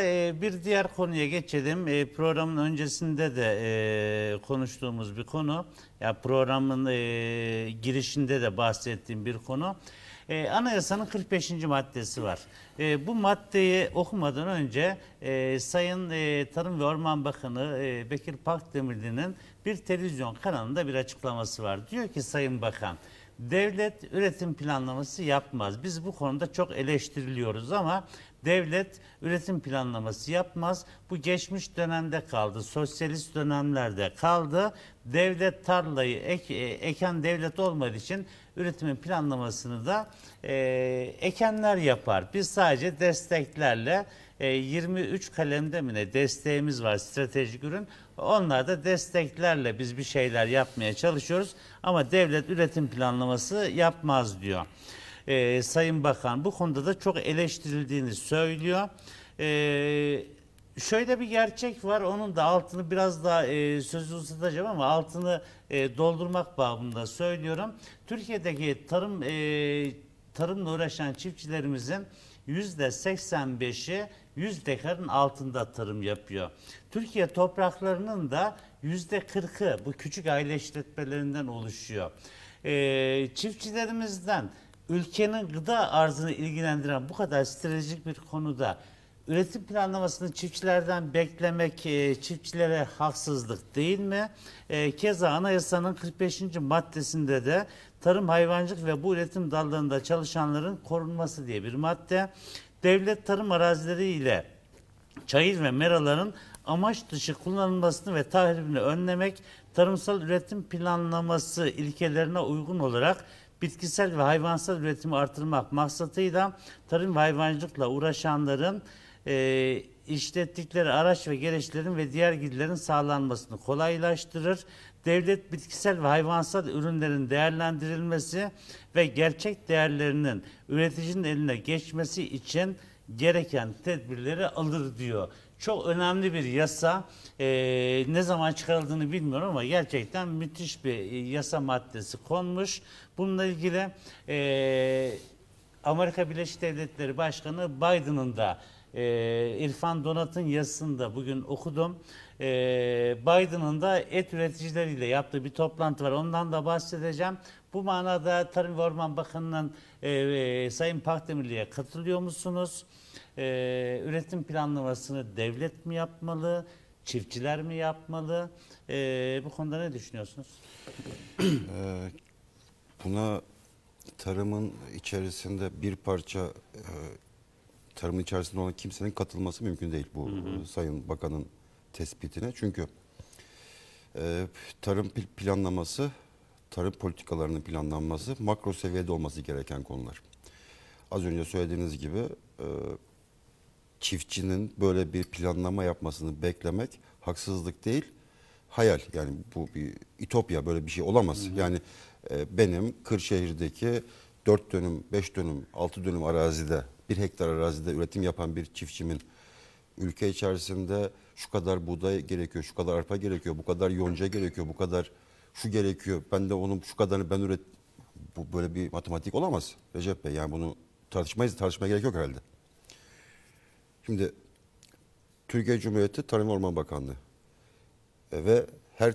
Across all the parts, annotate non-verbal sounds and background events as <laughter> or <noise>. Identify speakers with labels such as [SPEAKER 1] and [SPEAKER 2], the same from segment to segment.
[SPEAKER 1] E, bir diğer konuya geçelim. E, programın öncesinde de e, konuştuğumuz bir konu, ya programın girişinde de bahsettiğim bir konu. Anayasanın 45. maddesi var. Bu maddeyi okumadan önce Sayın Tarım ve Orman Bakanı Bekir Pakdemirli'nin bir televizyon kanalında bir açıklaması var. Diyor ki Sayın Bakan, devlet üretim planlaması yapmaz. Biz bu konuda çok eleştiriliyoruz ama Devlet üretim planlaması yapmaz. Bu geçmiş dönemde kaldı. Sosyalist dönemlerde kaldı. Devlet tarlayı ek, e, eken devlet olmadığı için üretimin planlamasını da e, ekenler yapar. Biz sadece desteklerle 23 e, kalemde mi ne desteğimiz var stratejik ürün. Onlar da desteklerle biz bir şeyler yapmaya çalışıyoruz ama devlet üretim planlaması yapmaz diyor e, Sayın Bakan bu konuda da çok eleştirildiğini söylüyor. E, şöyle bir gerçek var onun da altını biraz daha e, sözü uzatacağım ama altını e, doldurmak bağımında söylüyorum. Türkiye'deki tarım e, tarımla uğraşan çiftçilerimizin yüzde 85'i 100 dekarın altında tarım yapıyor. Türkiye topraklarının da yüzde 40'ı bu küçük aile işletmelerinden oluşuyor. E, çiftçilerimizden ülkenin gıda arzını ilgilendiren bu kadar stratejik bir konuda üretim planlamasını çiftçilerden beklemek e, çiftçilere haksızlık değil mi? E, keza anayasanın 45. maddesinde de tarım, hayvancılık ve bu üretim dallarında çalışanların korunması diye bir madde. Devlet tarım arazileri ile çayır ve meraların amaç dışı kullanılmasını ve tahribini önlemek tarımsal üretim planlaması ilkelerine uygun olarak bitkisel ve hayvansal üretimi artırmak maksatıyla tarım ve hayvancılıkla uğraşanların e, işlettikleri araç ve gereçlerin ve diğer gidilerin sağlanmasını kolaylaştırır. Devlet bitkisel ve hayvansal ürünlerin değerlendirilmesi ve gerçek değerlerinin üreticinin eline geçmesi için gereken tedbirleri alır diyor çok önemli bir yasa. E, ne zaman çıkarıldığını bilmiyorum ama gerçekten müthiş bir yasa maddesi konmuş. Bununla ilgili e, Amerika Birleşik Devletleri Başkanı Biden'ın da e, İrfan Donat'ın yazısını da bugün okudum. E, Biden'ın da et üreticileriyle yaptığı bir toplantı var. Ondan da bahsedeceğim. Bu manada Tarım ve Orman Bakanı'nın e, e, Sayın Pakdemirli'ye katılıyor musunuz? E, üretim planlamasını devlet mi yapmalı? Çiftçiler mi yapmalı? E, bu konuda ne düşünüyorsunuz?
[SPEAKER 2] Ee, buna tarımın içerisinde bir parça e, tarımın içerisinde olan kimsenin katılması mümkün değil bu hı hı. Sayın Bakan'ın tespitine. Çünkü e, tarım planlaması tarım politikalarının planlanması makro seviyede olması gereken konular. Az önce söylediğiniz gibi e, çiftçinin böyle bir planlama yapmasını beklemek haksızlık değil, hayal. Yani bu bir itopya böyle bir şey olamaz. Hı hı. Yani e, benim Kırşehir'deki 4 dönüm, 5 dönüm, 6 dönüm arazide, 1 hektar arazide üretim yapan bir çiftçimin ülke içerisinde şu kadar buğday gerekiyor, şu kadar arpa gerekiyor, bu kadar yonca gerekiyor, bu kadar şu gerekiyor. Ben de onun şu kadarını ben üret bu böyle bir matematik olamaz Recep Bey. Yani bunu tartışmayız, tartışmaya gerek yok herhalde. Şimdi Türkiye Cumhuriyeti Tarım ve Orman Bakanlığı e, ve her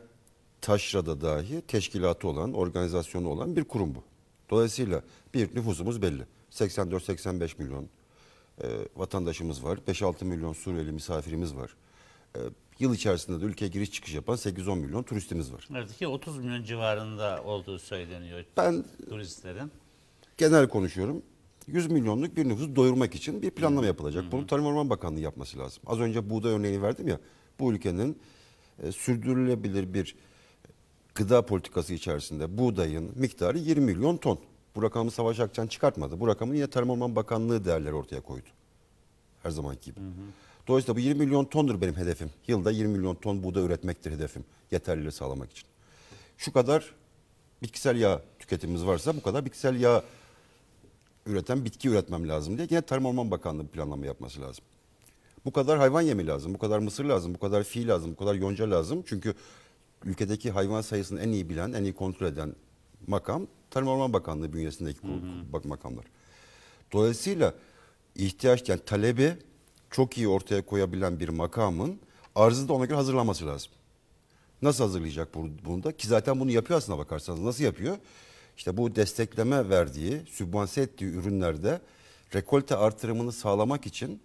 [SPEAKER 2] taşrada dahi teşkilatı olan, organizasyonu olan bir kurum bu. Dolayısıyla bir nüfusumuz belli. 84-85 milyon e, vatandaşımız var. 5-6 milyon Suriyeli misafirimiz var. E, Yıl içerisinde de ülkeye giriş çıkış yapan 8-10 milyon turistimiz var.
[SPEAKER 1] Evet ki 30 milyon civarında olduğu söyleniyor ben, turistlerin.
[SPEAKER 2] Genel konuşuyorum. 100 milyonluk bir nüfusu doyurmak için bir planlama yapılacak. Hı hı. Bunu Tarım Orman Bakanlığı yapması lazım. Az önce buğday örneğini verdim ya. Bu ülkenin e, sürdürülebilir bir e, gıda politikası içerisinde buğdayın miktarı 20 milyon ton. Bu rakamı Savaş Akçan çıkartmadı. Bu rakamı yine Tarım Orman Bakanlığı değerleri ortaya koydu. Her zamanki gibi. Hı hı. Dolayısıyla bu 20 milyon tondur benim hedefim. Yılda 20 milyon ton buğday üretmektir hedefim yeterliliği sağlamak için. Şu kadar bitkisel yağ tüketimimiz varsa bu kadar bitkisel yağ üreten bitki üretmem lazım diye yine Tarım Orman Bakanlığı planlama yapması lazım. Bu kadar hayvan yemi lazım, bu kadar mısır lazım, bu kadar fi lazım, bu kadar yonca lazım. Çünkü ülkedeki hayvan sayısını en iyi bilen, en iyi kontrol eden makam Tarım Orman Bakanlığı bünyesindeki hı hı. makamlar. Dolayısıyla ihtiyaç yani talebi çok iyi ortaya koyabilen bir makamın arzı da ona göre hazırlanması lazım. Nasıl hazırlayacak bunu da? Ki zaten bunu yapıyor aslına bakarsanız. Nasıl yapıyor? İşte bu destekleme verdiği, sübvanse ettiği ürünlerde rekolte artırımını sağlamak için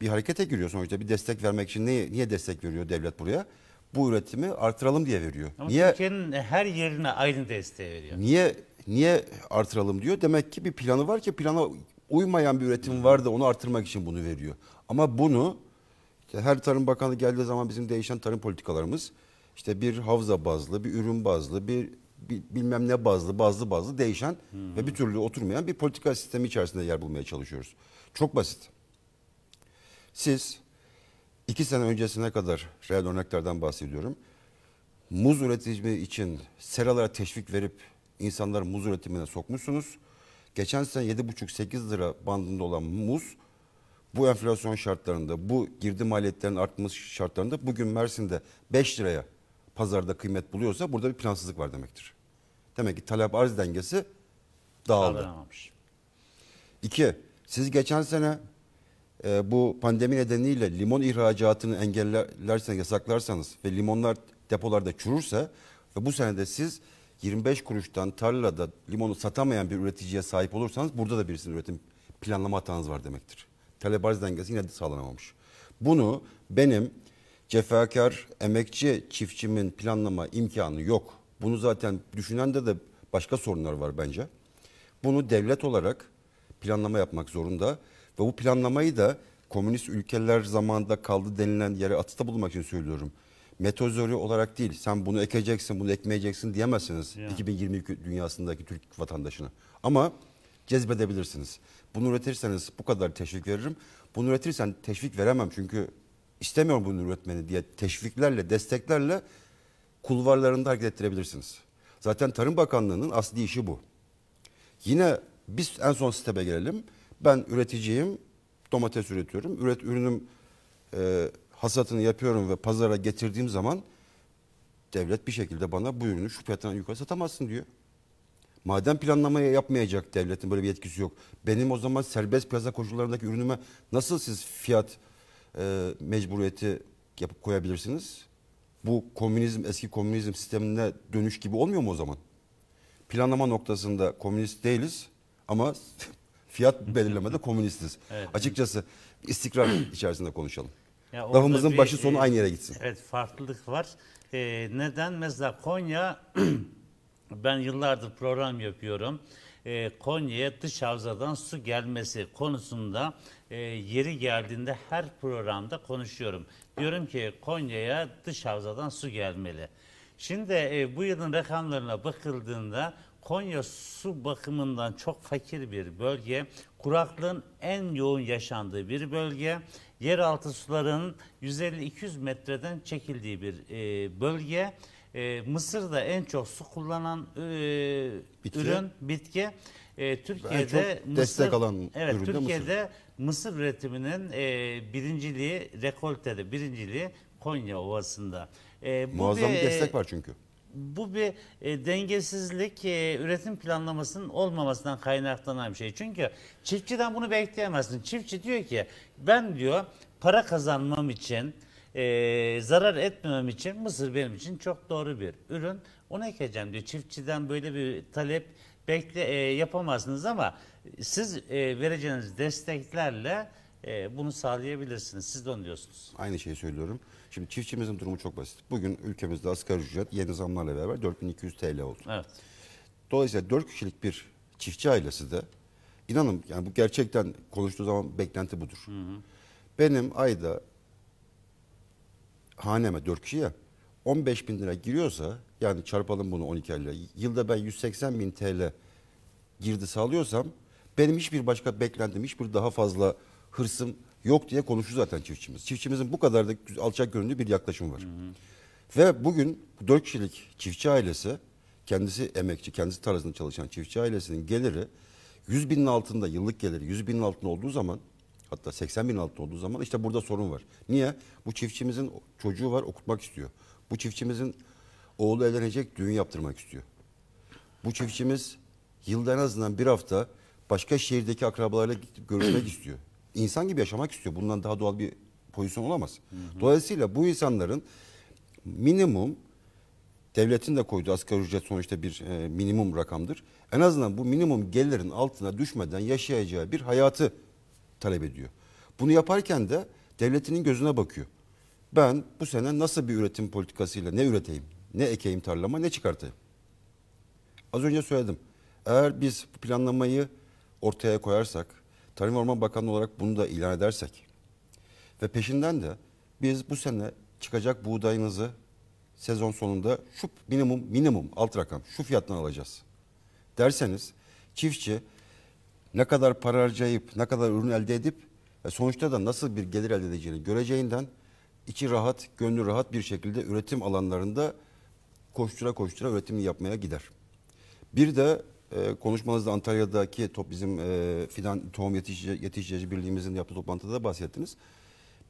[SPEAKER 2] bir harekete giriyor sonuçta. Bir destek vermek için niye, niye destek veriyor devlet buraya? Bu üretimi artıralım diye veriyor.
[SPEAKER 1] Ama niye, Türkiye'nin her yerine aynı desteği veriyor.
[SPEAKER 2] Niye niye artıralım diyor? Demek ki bir planı var ki plana uymayan bir üretim var da onu artırmak için bunu veriyor. Ama bunu işte her Tarım Bakanı geldiği zaman bizim değişen tarım politikalarımız işte bir havza bazlı, bir ürün bazlı, bir, bir bilmem ne bazlı, bazlı bazlı değişen hmm. ve bir türlü oturmayan bir politika sistemi içerisinde yer bulmaya çalışıyoruz. Çok basit. Siz iki sene öncesine kadar reel örneklerden bahsediyorum. Muz üretimi için seralara teşvik verip insanları muz üretimine sokmuşsunuz geçen sene 7,5-8 lira bandında olan muz bu enflasyon şartlarında, bu girdi maliyetlerin artması şartlarında bugün Mersin'de 5 liraya pazarda kıymet buluyorsa burada bir plansızlık var demektir. Demek ki talep arz dengesi dağıldı. İki, siz geçen sene e, bu pandemi nedeniyle limon ihracatını engellerseniz, yasaklarsanız ve limonlar depolarda çürürse ve bu senede siz 25 kuruştan tarlada limonu satamayan bir üreticiye sahip olursanız burada da birisinin üretim planlama hatanız var demektir. Talep arz dengesi yine de sağlanamamış. Bunu benim cefakar emekçi çiftçimin planlama imkanı yok. Bunu zaten düşünen de de başka sorunlar var bence. Bunu devlet olarak planlama yapmak zorunda ve bu planlamayı da komünist ülkeler zamanında kaldı denilen yere atıta bulmak için söylüyorum metozori olarak değil. Sen bunu ekeceksin, bunu ekmeyeceksin diyemezsiniz yani. 2020 dünyasındaki Türk vatandaşına. Ama cezbedebilirsiniz. Bunu üretirseniz bu kadar teşvik veririm. Bunu üretirsen teşvik veremem çünkü istemiyorum bunu üretmeni diye teşviklerle, desteklerle kulvarlarında hareket ettirebilirsiniz. Zaten Tarım Bakanlığı'nın asli işi bu. Yine biz en son stebe gelelim. Ben üreticiyim, domates üretiyorum. Üret, ürünüm e, hasatını yapıyorum ve pazara getirdiğim zaman devlet bir şekilde bana bu ürünü şu fiyattan yukarı satamazsın diyor. Madem planlamayı yapmayacak devletin böyle bir yetkisi yok. Benim o zaman serbest piyasa koşullarındaki ürünüme nasıl siz fiyat e, mecburiyeti yapıp koyabilirsiniz? Bu komünizm eski komünizm sistemine dönüş gibi olmuyor mu o zaman? Planlama noktasında komünist değiliz ama <laughs> fiyat belirlemede komünistiz. Evet. Açıkçası istikrar içerisinde konuşalım. Ya Lafımızın bir, başı sonu e, aynı yere gitsin.
[SPEAKER 1] Evet farklılık var. E, neden? Mesela Konya, <clears throat> ben yıllardır program yapıyorum. E, Konya'ya dış havzadan su gelmesi konusunda e, yeri geldiğinde her programda konuşuyorum. Diyorum ki Konya'ya dış havzadan su gelmeli. Şimdi e, bu yılın rakamlarına bakıldığında Konya su bakımından çok fakir bir bölge, kuraklığın en yoğun yaşandığı bir bölge, yeraltı sularının 150-200 metreden çekildiği bir e, bölge. E, Mısır'da en çok su kullanan e, bitki. ürün bitki. E, Türkiye'de Mısır, destek alan evet, Türkiye'de Mısır. Mısır üretiminin e, birinciliği, rekoltede birinciliği Konya Ovası'nda. E, bu Muazzam bir, destek var çünkü bu bir e, dengesizlik e, üretim planlamasının olmamasından kaynaklanan bir şey. Çünkü çiftçiden bunu bekleyemezsin. Çiftçi diyor ki ben diyor para kazanmam için e, zarar etmemem için mısır benim için çok doğru bir ürün. Onu ekeceğim diyor. Çiftçiden böyle bir talep bekle e, yapamazsınız ama siz e, vereceğiniz desteklerle e, bunu sağlayabilirsiniz. Siz de onu diyorsunuz.
[SPEAKER 2] Aynı şeyi söylüyorum. Şimdi çiftçimizin durumu çok basit. Bugün ülkemizde asgari ücret yeni zamlarla beraber 4200 TL oldu. Evet. Dolayısıyla 4 kişilik bir çiftçi ailesi de inanın yani bu gerçekten konuştuğu zaman beklenti budur. Hı hı. Benim ayda haneme 4 kişiye 15 bin lira giriyorsa yani çarpalım bunu 12 lira. Yılda ben 180 bin TL girdi sağlıyorsam benim hiçbir başka beklentim, hiçbir daha fazla hırsım yok diye konuştu zaten çiftçimiz. Çiftçimizin bu kadar da alçak göründüğü bir yaklaşım var. Hı hı. Ve bugün 4 kişilik çiftçi ailesi, kendisi emekçi, kendisi tarlasında çalışan çiftçi ailesinin geliri 100 binin altında, yıllık geliri 100 binin altında olduğu zaman hatta 80 binin altında olduğu zaman işte burada sorun var. Niye? Bu çiftçimizin çocuğu var okutmak istiyor. Bu çiftçimizin oğlu evlenecek düğün yaptırmak istiyor. Bu çiftçimiz yılda en azından bir hafta başka şehirdeki akrabalarıyla görüşmek <clears throat> istiyor insan gibi yaşamak istiyor. Bundan daha doğal bir pozisyon olamaz. Hı hı. Dolayısıyla bu insanların minimum devletin de koyduğu asgari ücret sonuçta bir e, minimum rakamdır. En azından bu minimum gelirin altına düşmeden yaşayacağı bir hayatı talep ediyor. Bunu yaparken de devletinin gözüne bakıyor. Ben bu sene nasıl bir üretim politikasıyla ne üreteyim, ne ekeyim tarlama, ne çıkartayım? Az önce söyledim. Eğer biz planlamayı ortaya koyarsak, Tarım ve Orman Bakanlığı olarak bunu da ilan edersek ve peşinden de biz bu sene çıkacak buğdayınızı sezon sonunda şu minimum minimum alt rakam şu fiyattan alacağız derseniz çiftçi ne kadar para harcayıp ne kadar ürün elde edip sonuçta da nasıl bir gelir elde edeceğini göreceğinden içi rahat, gönlü rahat bir şekilde üretim alanlarında koştura koştura üretimini yapmaya gider. Bir de e, konuşmanızda Antalya'daki top bizim e, fidan tohum yetiştirici, yetiştirici birliğimizin yaptığı toplantıda da bahsettiniz.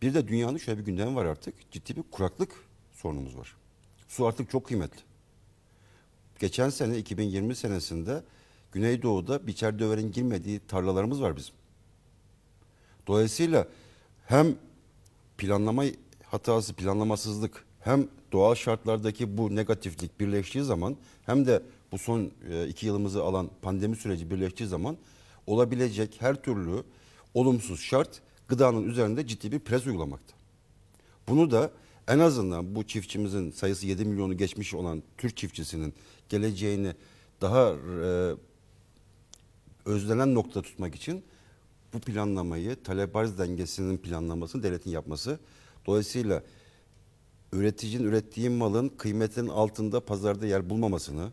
[SPEAKER 2] Bir de dünyanın şöyle bir gündemi var artık. Ciddi bir kuraklık sorunumuz var. Su artık çok kıymetli. Geçen sene 2020 senesinde Güneydoğu'da biçer döverin girmediği tarlalarımız var bizim. Dolayısıyla hem planlama hatası, planlamasızlık hem doğal şartlardaki bu negatiflik birleştiği zaman hem de bu son e, iki yılımızı alan pandemi süreci birleştiği zaman olabilecek her türlü olumsuz şart gıdanın üzerinde ciddi bir pres uygulamakta. Bunu da en azından bu çiftçimizin sayısı 7 milyonu geçmiş olan Türk çiftçisinin geleceğini daha e, özlenen nokta tutmak için bu planlamayı talep arz dengesinin planlamasını devletin yapması. Dolayısıyla üreticinin ürettiği malın kıymetinin altında pazarda yer bulmamasını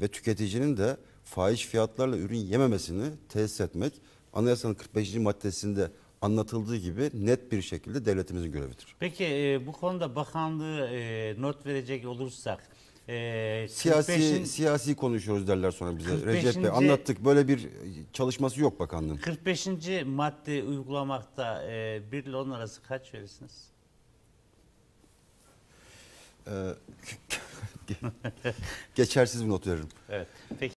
[SPEAKER 2] ve tüketicinin de fahiş fiyatlarla ürün yememesini tesis etmek anayasanın 45. maddesinde anlatıldığı gibi net bir şekilde devletimizin görevidir.
[SPEAKER 1] Peki e, bu konuda bakanlığı e, not verecek olursak e, siyasi
[SPEAKER 2] siyasi konuşuyoruz derler sonra bize. 45. Recep Bey anlattık böyle bir çalışması yok bakanlığın.
[SPEAKER 1] 45. madde uygulamakta e, 1 ile 10 arası kaç verirsiniz?
[SPEAKER 2] Ee, <laughs> <laughs> geçersiz bir not veririm.
[SPEAKER 1] Evet. Peki.